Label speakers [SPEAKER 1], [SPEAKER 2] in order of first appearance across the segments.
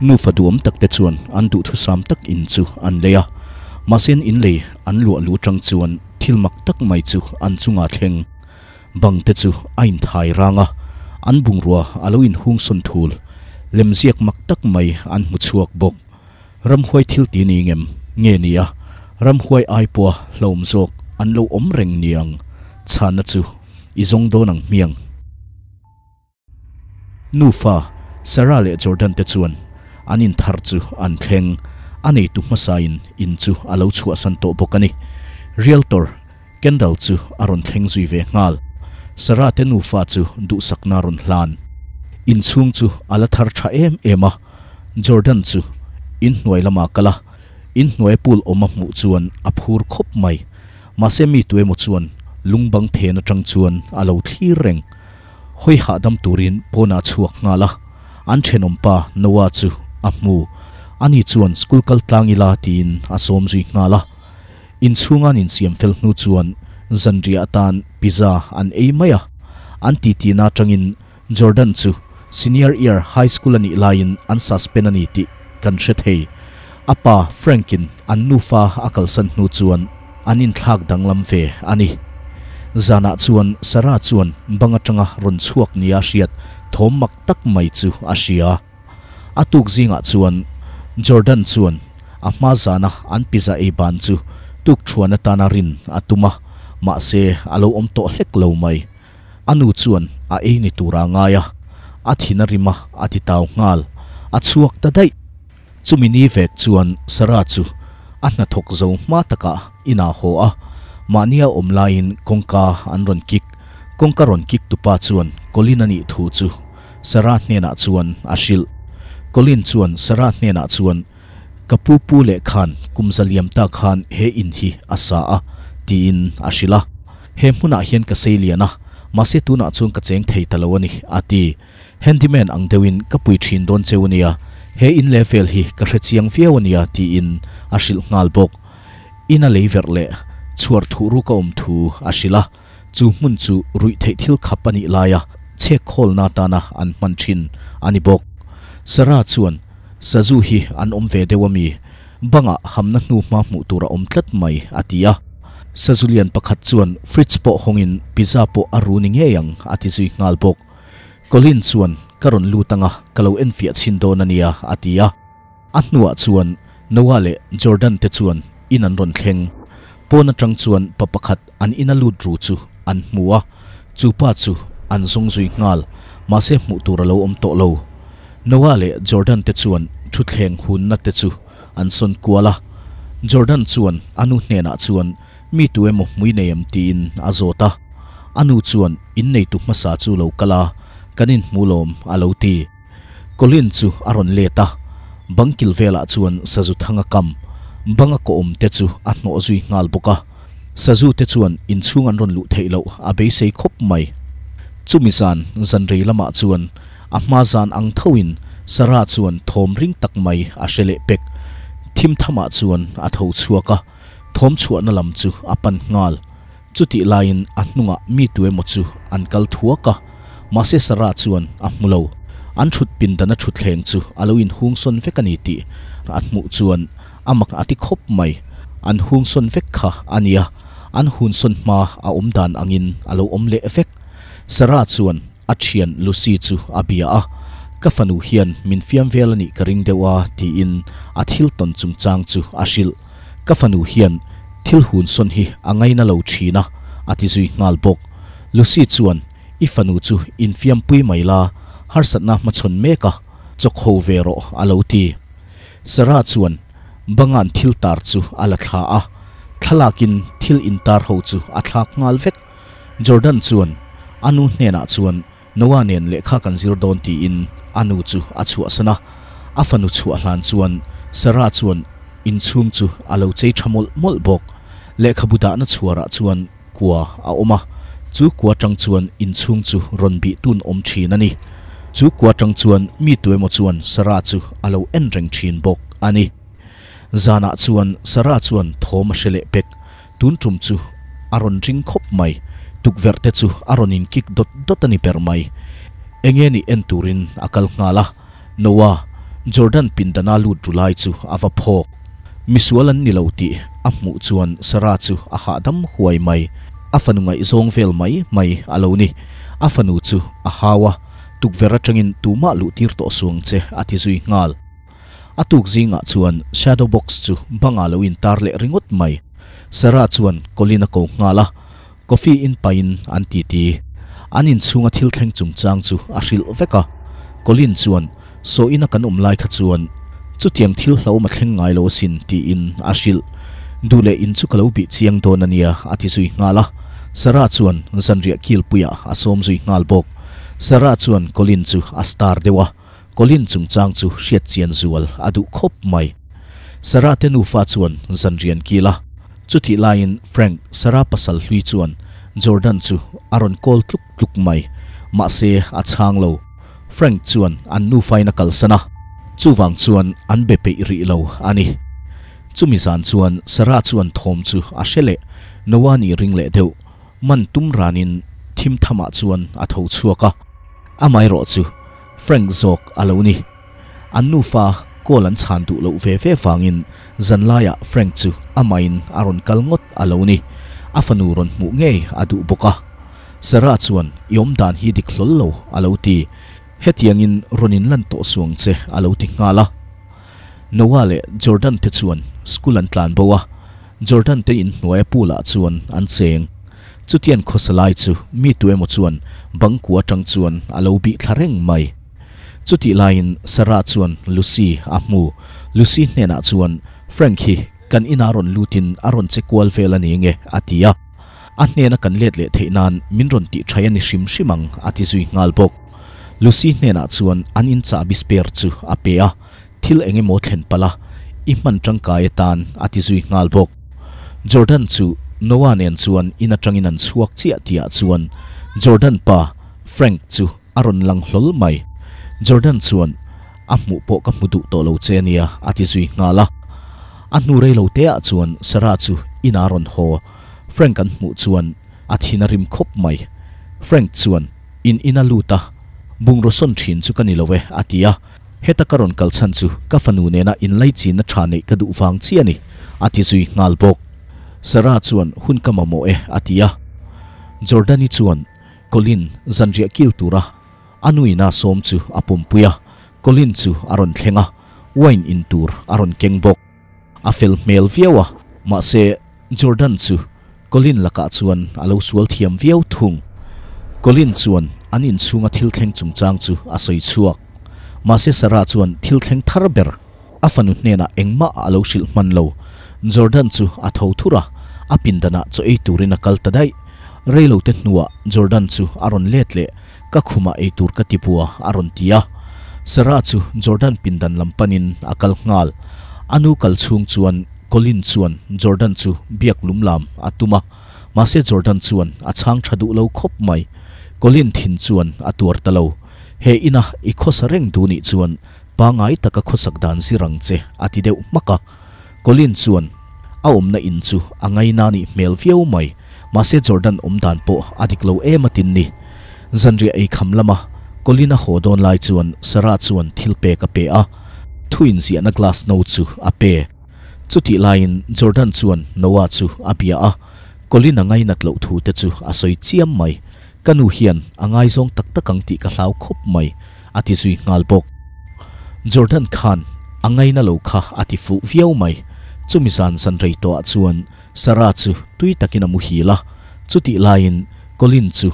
[SPEAKER 1] nu faduam tắc tết xuân an duh thu sam tak in chu an mà masen in le an lua lu tang chuan thilmak tắc mai chu an chunga thleng bang te chu thay răng à an bung rua aloin hung son thul lem ziak mak tắc mai an mu chuak bok ram huay thil ti ni ngem nge nia ram huay ai po lom zok an lo om reng niang chana chu izong do nang miang nu sara le jordan te chuan anin thar chu an thleng ani tu masain in chu alo chu asan to bokani realtor kendal chu aron thleng zui ve ngal sara te nu fa chu du sakna ron hlan in chung chu ala thar tha em ema jordan chu in noi lama kala in noi pul oma mu chuan aphur khop mai masemi tuwe mo chuan lungbang phe na tang chuan alo thi reng hoi ha dam turin pona chuak ngala an thenom pa nowa chu a ani chuan school kal tlangila tin asom zui ngala in inchungan in siam fel hnu chuan zanria tan pizza an ei an ti ti na tangin jordan chu senior year high school ani lain an suspend ani ti kan hret hei apa frankin an nufa akal san hnu chuan anin thak danglam ve ani zana chuan sara chuan banga tanga ron chuak nia hriat thom mak tak mai chu asia atuk zinga chuan jordan chuan ahma zana an pisa e ban chu tuk thuana tana rin atuma ma se alo om to hlek lo mai anu chuan a e ni tura ngaya a thina rima ati taw ngal a chuak ta dai chumini vek chuan sara chu anna thok zo ma taka ina ho a mania omlain kongka anron kik konka ron kik tupa chuan kolina ni thu chu sara hne na chuan ashil กลินชวนสระเนนัชวนกับผู้ผู้เล็กขันกุมสะเลียมตาขันเฮอินฮีอาสาตีอินอาชิลาเฮมุนาเฮียนกษัยเลียนะมาเสตุนัชวนกับเจงเทยตะลวันิอาตีเฮนดิแมนอังเดวินกับปุยชินโดนเซวเนียเฮอินเลเฟลฮีกษัยเซียงเฟียวเนียตีอินอาชิลงาลบกอินาเลยเวรเล่ชวนทุรุกอมทูอาชิลาจูมุนจูรุ่ยเททิลขับปนิลายะเช็คโคลนาตานะอันมันชินอันิบก sara chuan sa hi an om ve dewa mi banga hamna nu ma hmuh tura om tlat mai atia sa pakhat chuan fridge po hongin pizza po aruni nge yang ati zui ngal bok kolin chuan karon lutanga kalo en fiat sin donania atia anwa chuan nawale jordan te chuan inan ron theng pona tang chuan papakhat an inalu dru chu an muwa chu pa chu an zungzui ngal mase mu tura lo om to lo Nawale Jordan te chuan thuthleng hun na te chu an son kuala Jordan chuan anu hnena chuan mi tu emo mui neem tin azota anu chuan in nei tu masa chu lo kala kanin mulom aloti kolin chu aron leta bangkil vela chuan sazu thanga kam banga ko om te chu a hno zui ngal boka sazu te chuan in chungan ron lu theilo a be sei khop mai chumisan zanrei lama chuan อามาซานอังเทวินสระสวนทอมริงตักไม่อาเชลเปกทิมธรรมส่วนอาทูชัวกะทอมชัวนลำจูอปันงาลจุติลายนอันนุ่งมีตัวมุจูอันกัลทัวกะมาเสสระสวนอัมโลอันชุดปินดันชุดแหงจูอลวินฮุงซนเฟกันิติอันมุจวนอามักอาทิคบไม่อันฮุงซนเฟกขะอันยาอันฮุนซนมาอาอมดานอังินอลวอมเลเฟกสระส่วนอัจฉริยลุซิจูอาเบียก็ฟันูเฮียนมินฟิอัมเวลนิ่กริงเดว่าทีอินอัดฮิลตันจุงจางจูอาชิลก็ฟันูเฮียนทิลฮุนซอนฮีอังไงน่าลูชีนะอาทิตย์สุยงาลบกลุซิจวนอีฟันูจูอินฟิอัมปุยไม่ลาฮาร์สันนามาชนเมกะจกโฮเวโรอาลูตีสระจวนบังอันทิลตาร์จูอาลัทลาอทลากินทิลอินตาร์ฮูจูอาทักงาลเวกจอร์แดนจวนอันุเนนะจวนนัวเนียนเลขากันซิรดอนตีอินอนุจูอชัวสนะอัฟนุชัวล a t ชวนสระชวนอิ i ชุงจูอาลูเจชมลมลบกเลขบุดานชัวระชวนกัวอาอมะจูกัวจ tukverte chu aronin Kick dot dot ani permai engeni enturin akal ngala nowa jordan pindana lu tulai chu awa phok misualan nilauti amu chuan sara chu aha dam huai mai afanungai zong vel mai mai aloni afanu chu ahawa tukvera changin tuma lu tir to suang che ati zui ngal atuk zinga chuan shadow box chu banga lo in tar ringot mai sara chuan kolina ko ngala coffee in pain an ti ti in chunga thil theng chung chang chu a ril veka kolin chuan so in a kan um lai kha chuan chu tiang thil hlo ma theng ngai lo sin ti in a du dule in chu kalo bi chiang don ania ati sui ngala sara chuan zanria kil puya asom zui ngal bok sara chuan kolin chu a star dewa kolin chang chu hriat chian zual adu khop mai sara te nu fa chuan zanrian kila chu thi Lain frank sara pasal hlui chuan jordan chu aron kol tluk tluk mai ma se a chang lo frank chuan an nu fai kal sana chu wang chuan an be pe ri lo ani chu mi zan chuan sara chuan thom chu a shele nowani ring le deu man tum ranin thim thama chuan a tho chuaka amai ro chu frank zok aloni an nu fa school an chan tu lo ve ve fangin zanlaya frank chu amain aron kalngot aloni afanu ron mu nge adu boka sara chuan yom dan hi dikhlol lo aloti hetiangin ronin lan to suang che ngà la nowale jordan te chuan school an tlan bowa jordan te in noe anh chuan chút tiền khó khosalai chu mi tuemo chuan bangku atang chuan alobi thlareng mai จุดที่ไลน์สระชวนลูซี่อามูลูซี่เนนาชวนแฟรงคีกันอินารอนลูตินอารอนเซควอลเฟลนีเงอาทิยาอันเนนกันเล็ดเล็ดเทนันมินรอนติชายนิชิมชิมังอาทิซุยงาลบกลูซี่เนนาชวนอันอินซาบิสเปอร์จูอาเปียทิลเองโมเห็นปละอิมันจังกายตันอาทิซุยงาลบกจอร์แดนจูโนวานเนนชวนอินาจังอินันสวกเจียติอาชวนจอร์แดนปาแฟรงจูอารอนลังหลลไม Jordan chuan a mu po ka mudu to lo chenia ati zui nga la anu re lo te a chuan sara chu inaron ho frank an mu chuan athina à rim khop mai frank chuan in inaluta bungro son thin chu kani lowe à atia heta karon kalchan chu ka fanu ne na in lai chi à na thane ka du wang chi ani ati zui ngal bok sara chuan hun kamamo e atia jordani chuan colin zanria kil tura anuina som chu puya, kolin chu aron thlenga wine in tour aron kengbok a fel mel viawa ma se jordan chu kolin laka chuan alo sual thiam viau thung kolin chuan anin chunga thil thleng chungchang chu a soi chuak ma se sara chuan thil theng tharber, afanu nena fanu hnena engma alo shil man lo jordan chu a tho thura a pindana ei turina kal tadai reilo te hnuwa jordan chu aron let le kakuma e tur ka tipua aron tia sera jordan pindan lampanin akal ngal anu kal chung chuan kolin chuan jordan chu biak lumlam atuma mase jordan chuan achang thadu lo khop mai kolin thin chuan atur talo he ina ikhosareng duni chuan pangai taka khosak dan sirang che deu maka kolin chuan aom na in chu angai nani mel fiau mai mase jordan omdan po adiklo e matin ni zanria ei kham lama kolina hodon lai chuan sara chuan thilpe ka pe a thuin si ana glass no chu a pe chuti lain jordan chuan nowa chu apia a kolina ngai na tlo thu te chu asoi chiam mai kanu hian angai zong tak takang ti ka hlau khop mai ati zui ngal bok jordan khan angai na lo kha ati fu viau mai chumi san san rei to chuan sara chu tui takina mu hi la chuti lain kolin chu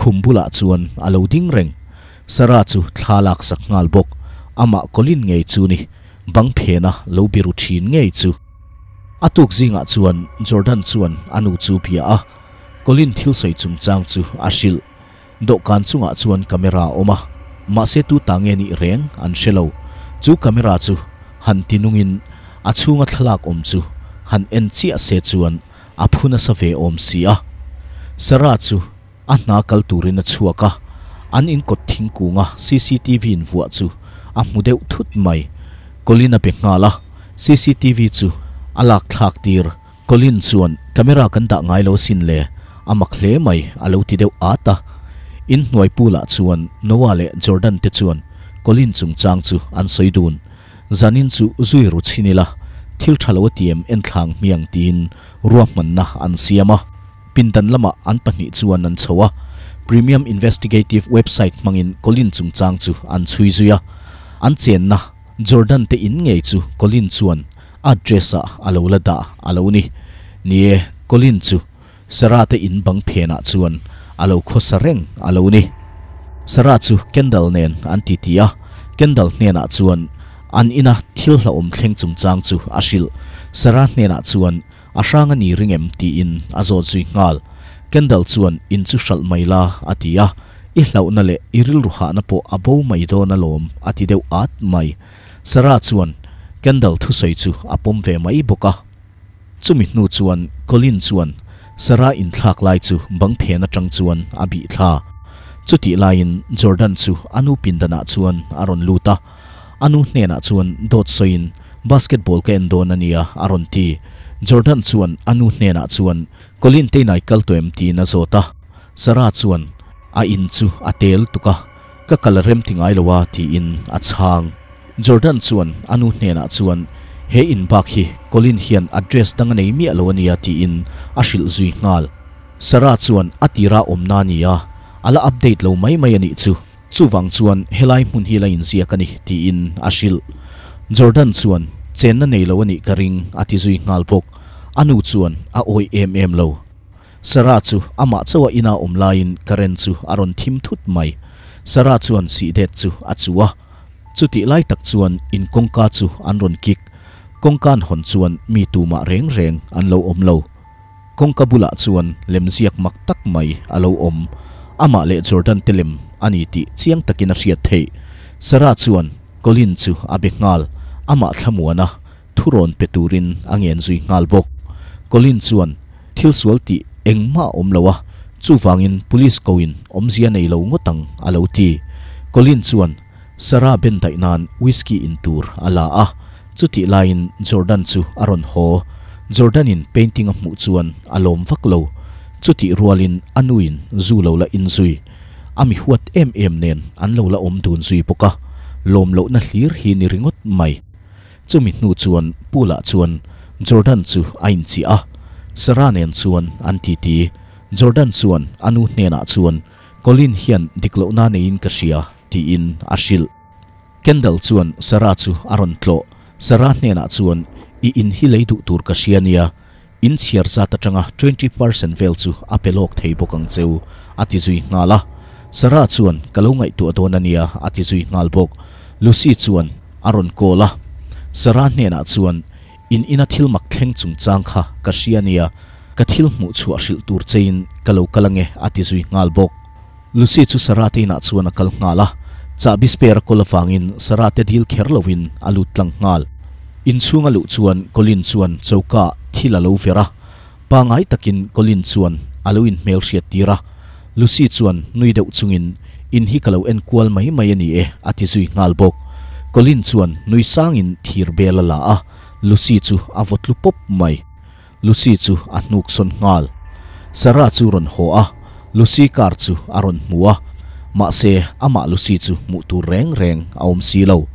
[SPEAKER 1] khum bula chuan alo ding reng sara chu thlalak sak ngal bok ama kolin ngei chu ni bang phena lo biru thin ngei chu atuk zinga chuan jordan chuan anu chu pia a kolin thil sei chum chang chu ashil dawhkan chunga chuan camera oma ma se tu tange ni reng an shelo chu camera chu han tinungin achunga thlak om chu han en chi a se chuan aphuna sa ve om sia sara chu anh anna kal turina cả anh in kot thingkunga cctv in vuah chu a mudeu thut mai kolina pe ngala cctv chu alak thak tir kolin chuan camera kan da ngai lo sin le amak hle mai alo ti át ata in hnuai pula chuan nowa le jordan te chuan kolin chung chang chu an soidun zanin chu zui ru chinila thil thalo tiam en thlang miang tin ruam man na an siama ินดันละมาอันปนิจวนนันชัวพรีเมียมอินเวสติเกทีฟเว็บไซต์มังอินกอลินจุงจางจูอันซุยซุยอันเจนนะจอร์แดนเตอินไงจูกอลินจวนอัดเจสอาลาวลดาอาลานี่นี่กอลินจูสราเตอินบังเพนจวนอาลาคอสเริงอาลานี่สราจูเคนเดลเนนอันติตยอาเคนเดลเนนจวนอันอินะทิลลาอมเทงจุงจางจูอาชิลสราเนนจวน asanga ni ringem ti in azo zui ngal kendal chuan in chu shal maila atia i iril ruha na po abo mai do na lom ati deu at mai sara chuan kendal thu sei chu apom ve mai boka chumi hnu chuan kolin chuan sara in thlak lai chu bang phe na tang abi thla chuti lain jordan chu anu pindana chuan aron luta anu hne na chuan dot soin basketball ka endon ania aron ti Jordan chuan anu hnena chuan kolin teinai kaltoem ti na zota sara chuan a in chu atel tuka ka kalarem thingai lowa ti in Achang Jordan chuan anu hnena chuan he in Bakhi hi kolin hian address dang nei mi alonia ti in ashil zui ngal sara chuan atira omna nia ala update lo mai mai ani chu chuwang chuan helai mun hi la in zia kani ti in ashil Jordan chuan chen na nei lo ani karing ati zui ngal pok anu chuan a oi em em lo sara chu ama chawa ina om lain karen chu aron thim thut mai sara chuan si det chu achuwa chuti lai tak chuan in kongka chu anron kik kongkan hon chuan mi tu ma reng reng an lo om lo kongka bula chuan lemziak mak tak mai alo om ama le jordan telem ani ti chiang takina riat thei sara chuan kolin chu abe ngal ama thlamuana thuron peturin angen zui ngal bok kolin chuan thil sual ti engma omlowa chuwangin police koin omzia nei lo ngotang alo ti kolin chuan sara ben dainan whisky in tur ala a chuti lain jordan chu aron ho jordan in painting a mu chuan alom vak lo chuti rualin anuin zu la in zui ami huat em em nen an lo la om dun zui poka lom lo na hlir hi ni ringot mai chumi hnu chuan pula chuan jordan chu ain chi a saranen chuan an ti ti jordan chuan anu hnena chuan colin hian diklo na nein ka ria ti in ashil kendal chuan sara chu aron tlo sara hnena chuan i in hi leidu tur ka riania in chiar za ta tanga 20% vel chu apelok thei bokang cheu ati zui ngala sara chuan kalongai tu adonania ati zui ngalbok lucy chuan aron kola sara hne na ah chuan in ina thil mak thleng chung chang kha ka hriania ka thil hmu chu a hril tur chein kalo kalange ati zui ngal bok lucy chu sara te na chuan a kal ngala ah. cha bisper kolafangin sara te dil kher lovin alu tlang ngal in chunga lu chuan kolin chuan choka thila lo vera ah. pangai takin kolin chuan aloin mel hriat tira lucy chuan nui deuh chungin in hi kalo en kual mai mai ani e ati zui ngal bok Colin chuan nui sangin thir bela la a Lucy chu avotlu pop mai Lucy chu anuk son ngal Sara chu ron ho a Lucy kar chu aron mua ma se ama Lucy chu mu tu reng reng aom si lo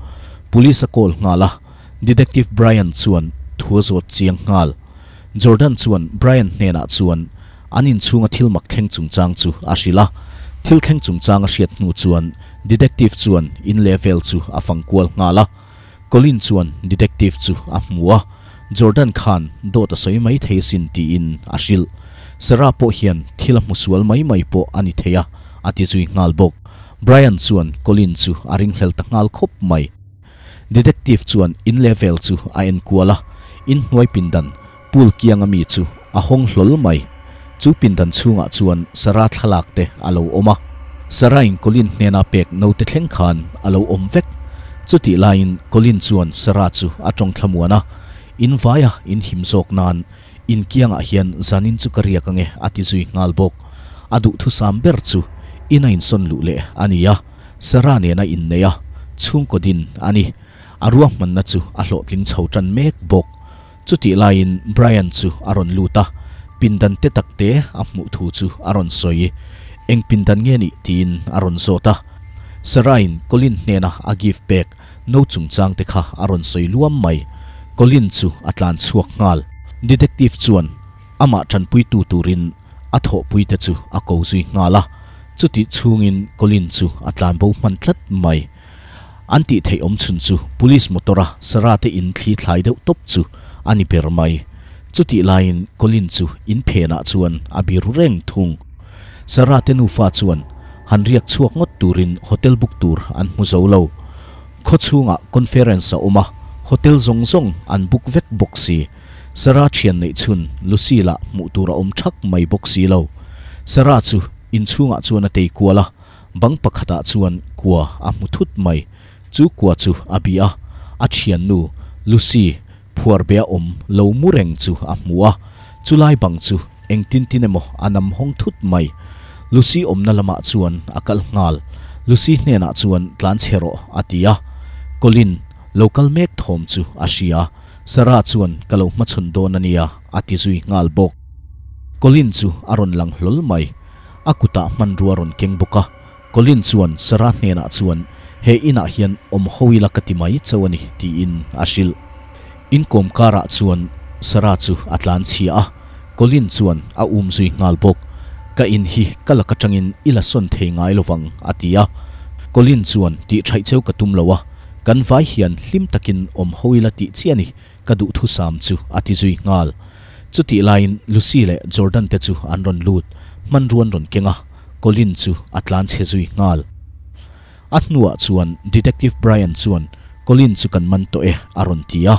[SPEAKER 1] police call ngala detective Brian chuan thuazot chiang ngal Jordan chuan Brian nena chuan anin chunga thilmak thengchung chang chu ashila thil thengchung chang a hriat nu chuan ดีเทคทีฟสวนอินเลเวลสูอาฟังกวลงาละกอลินสวนดีเทคทีฟสูอาหมัวจอร์แดนคานโดดสวยไม่เทสินตีอินอาชิลเสระพ่อเฮียนที่ละมุสวลไม่ไม่พออันิเทียอาทิตย์สุยงาลบกไบรอันสวนกอลินสูอาริงเฮลต์งาลคบไม่ดีเทคทีฟสวนอินเลเวลสูอาเอ็นกัวละอินหวยปินดันพูลกี้ยังมีสูอาฮห้งหลอลไม่จูปินดันชูงอ่ะวนเสระทลักเตะอโลอมาสรายน์คลินเนนาเป็กนูเตเทงขันอลาอมเฟกจุดที่ไลน์คลินส่วนสราจูอาจงขมัวนะอินวายาอินหิมโศกนานอินเกียงอาเฮียนซานินสุกเรียกังเออาทิซุยงาลบกอดุทุสามเบิร์จูอินอินสนลุเลอันียะสราเนนาอินเนียช่วงกดินอันนี้อารวมันนัจูอาโลลินเชาจันเมกบกจุดที่ไลน์ไบรอันจูอารอนลูตาปินดันเตตักเตะอัมมุทูจูอารอนซอย eng pindan nge ni tin aron sota sarain kolin nena agif pek no chung chang te kha aron soi luam mai kolin chu atlan chuak ngal detective chuan ama than pui tu turin atho pui te chu ako zui ngala chuti chungin kolin chu atlan bo man thlat mai anti thei om chun chu police motora sarate in thli thlai deuh top chu ani per mai chuti lain kolin chu in phena chuan abiru reng thung saratenu fa chuan han riak chuak ngot turin hotel book Tour an mu zo lo kho chunga ah conference a oma hotel zong zong an book vek boxi sara thian nei chun lucila mu tura om thak mai boxi lo sara chu in chunga ah chuan a te kuala bang pakhata ah chuan kwa a mu thut mai chu kwa chu abia a thian nu lucy phuar bia om lo mureng chu a mua chulai bang chu engtin tinemo anam hong thut mai Lucy omna lama chuan akal ngal Lucy hnena chuan tlan chhero atia Colin local mek thom chu Asia Sara chuan kalo ma chhun don ania ati zui ngal bok Colin chu aron lang hlol mai akuta manrua ron keng buka Colin chuan Sara hnena chuan he ina hian om hoila katimai chawani ti in ashil in kom kara chuan Sara chu atlan chia Colin chuan a um zui ngal bok ก็อินฮีก็ลักจังอินอิละส่วนเทงไงลวังอาทิยาก็ลินส่วนที่ใช้เจ้ากระตุ้มลวะกันไฟเฮียนลิมตะกินอมฮวยละติเชียนิกระดูทุสามจูอาทิจุยงาลจุดที่ไลน์ลูซี่เลจอร์แดนเตจูอันรอนลูดมันรวนรอนเก่งอ่ะก็ลินจูอัตแลนซ์เฮจุยงาลอัตนัวส่วนดีเทคทีฟไบรอันส่วนก็ลินจูกันมันโตเออารอนทิยา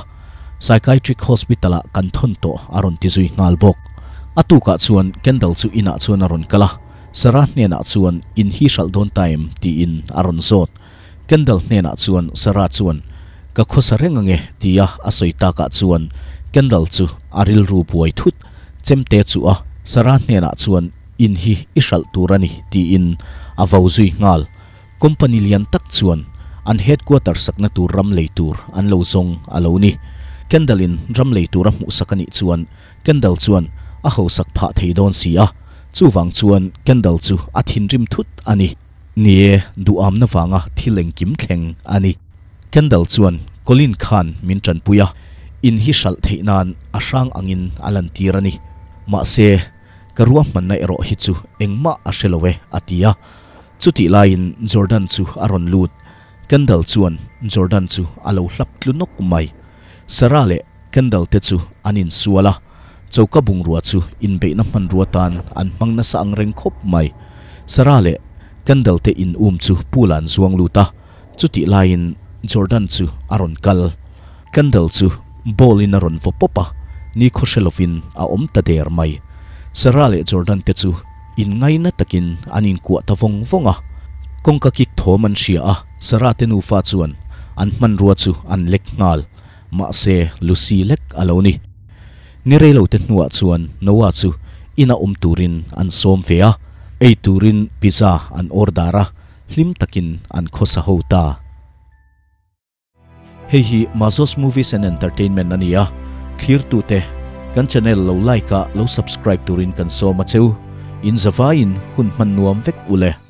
[SPEAKER 1] psychiatric hospital l ันทันโตอ to aron ti zui ngal b atuka chuan candle chu ina chuan aron kala sara hnena chuan in hi hral don time ti in aron zot candle hnena chuan sara chuan ka khosa renga nge tia asoita ka chuan candle chu aril ru puai thut chemte chu a sara hnena chuan in hi ishal turani ti in avozui ngal company lian tak chuan an headquarter sakna tur ram leitur an lo zong alo ni candle in ram leitura mu sakani chuan candle chuan a ho sak pha thei don si a chu wang chuan candle chu a thin rim thut ani nie du am na wanga thileng kim thleng ani candle chuan colin khan min tran puya in hi shal theinan a hrang angin alan tirani ma se karua man na ero hi chu engma a shelowe atia chuti lain jordan chu aron lut candle chuan jordan chu alo hlap tlunok mai sarale candle te chu anin suala chawkabung ruwa chu inbe na hman ruwa tan an hmangna sa ang reng khop mai sara kandal te in um chu pulan zuang luta chuti lain jordan chu aron kal kandal chu ball in aron fo popa ni khoshelovin a om ta der mai sara jordan te chu in ngai na takin anin kuwa tawong vonga kongka kik thoman sia a sara nu fa chuan an hman ruwa chu an lek ngal ma se lucy lek aloni nirelo te nuwa chuan nowa chu ina um turin an som fe ei turin pizza an ordara hlim takin an khosa hota hei hi mazos movies and entertainment ania clear tu te kan channel lo like a lo subscribe turin kan so ma cheu in zawain hun man nuam vek ule